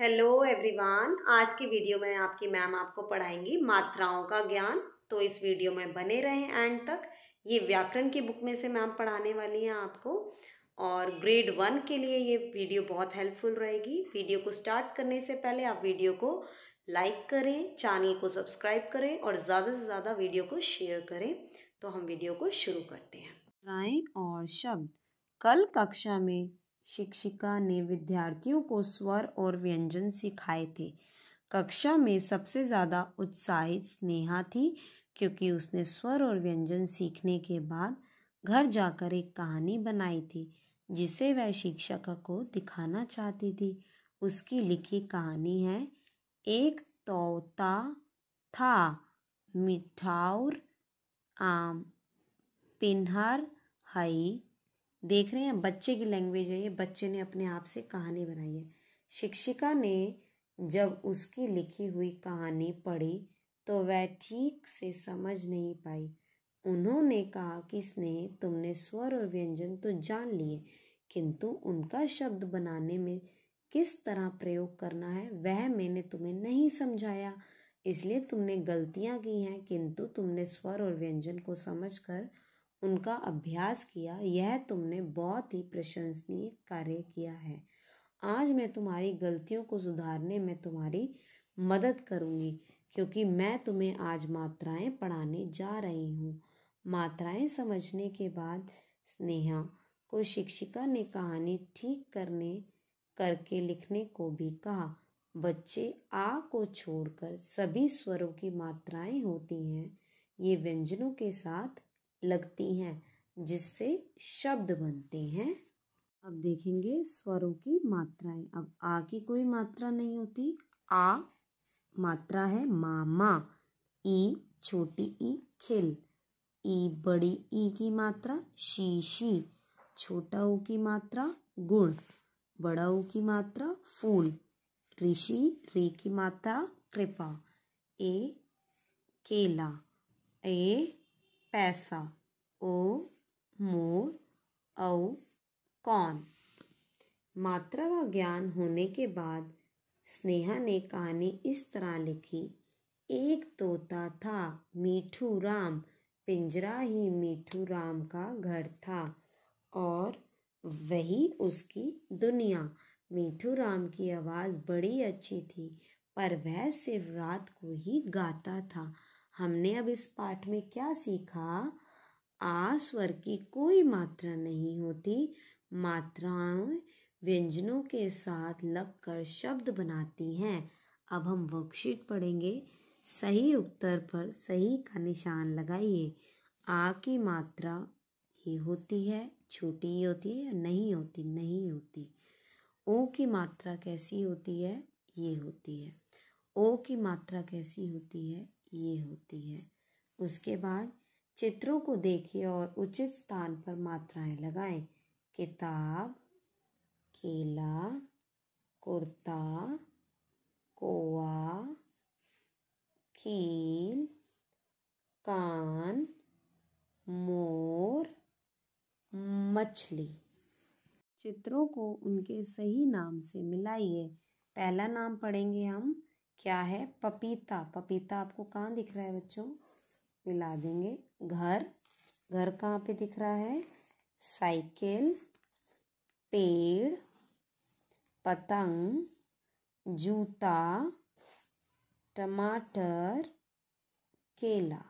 hello everyone आज की video में आपकी मैम आपको पढ़ाएंगी मात्राओं का ज्ञान तो इस वीडियो में बने रहें एंड तक ये व्याकरण की बुक में से मैम पढ़ाने वाली हैं आपको और ग्रेड वन के लिए ये वीडियो बहुत हेल्पफुल रहेगी वीडियो को स्टार्ट करने से पहले आप वीडियो को लाइक करें चैनल को सब्सक्राइब करें और ज़्यादा से ज़्यादा वीडियो को शेयर करें तो हम वीडियो को शुरू करते हैं और शब्द कल कक्षा में शिक्षिका ने विद्यार्थियों को स्वर और व्यंजन सिखाए थे कक्षा में सबसे ज़्यादा उत्साहित स्नेहा थी क्योंकि उसने स्वर और व्यंजन सीखने के बाद घर जाकर एक कहानी बनाई थी जिसे वह शिक्षक को दिखाना चाहती थी उसकी लिखी कहानी है एक तोता था मिठाउर आम पिनहर हई देख रहे हैं बच्चे की लैंग्वेज है ये बच्चे ने अपने आप से कहानी बनाई है शिक्षिका ने जब उसकी लिखी हुई कहानी पढ़ी तो वह ठीक से समझ नहीं पाई उन्होंने कहा कि स्नेह तुमने स्वर और व्यंजन तो जान लिए किंतु उनका शब्द बनाने में किस तरह प्रयोग करना है वह मैंने तुम्हें नहीं समझाया इसलिए तुमने गलतियां की हैं किंतु तुमने स्वर और व्यंजन को समझकर उनका अभ्यास किया यह तुमने बहुत ही प्रशंसनीय कार्य किया है आज मैं तुम्हारी गलतियों को सुधारने में तुम्हारी मदद करूंगी क्योंकि मैं तुम्हें आज मात्राएं पढ़ाने जा रही हूँ मात्राएं समझने के बाद स्नेहा को शिक्षिका ने कहानी ठीक करने करके लिखने को भी कहा बच्चे आ को छोड़कर सभी स्वरों की मात्राएं होती हैं ये व्यंजनों के साथ लगती हैं जिससे शब्द बनते हैं अब देखेंगे स्वरों की मात्राएं अब आ की कोई मात्रा नहीं होती आ मात्रा है मामा ई छोटी ई खिल ई बड़ी ई की मात्रा शीशी छोटा ऊ की मात्रा गुण बड़ा ऊ की मात्रा फूल ऋषि रे की मात्रा कृपा ए केला ए पैसा ओ मोर औ कौन मात्रा का ज्ञान होने के बाद स्नेहा ने कहानी इस तरह लिखी एक तोता था मीठू राम पिंजरा ही मीठू राम का घर था और वही उसकी दुनिया मीठू राम की आवाज़ बड़ी अच्छी थी पर वह सिर्फ रात को ही गाता था हमने अब इस पाठ में क्या सीखा आ स्वर की कोई मात्रा नहीं होती मात्राएं व्यंजनों के साथ लगकर शब्द बनाती हैं अब हम वर्कशीट पढ़ेंगे सही उत्तर पर सही का निशान लगाइए आ की मात्रा ही होती है छोटी ही होती है या नहीं होती नहीं होती ओ की मात्रा कैसी होती है ये होती है ओ की मात्रा कैसी होती है ये होती है उसके बाद चित्रों को देखें और उचित स्थान पर मात्राएं लगाएं किताब केला कुर्ता कोआ कील कान मोर मछली चित्रों को उनके सही नाम से मिलाइए पहला नाम पढ़ेंगे हम क्या है पपीता पपीता आपको कहाँ दिख रहा है बच्चों मिला देंगे घर घर कहाँ पे दिख रहा है साइकिल पेड़ पतंग जूता टमाटर केला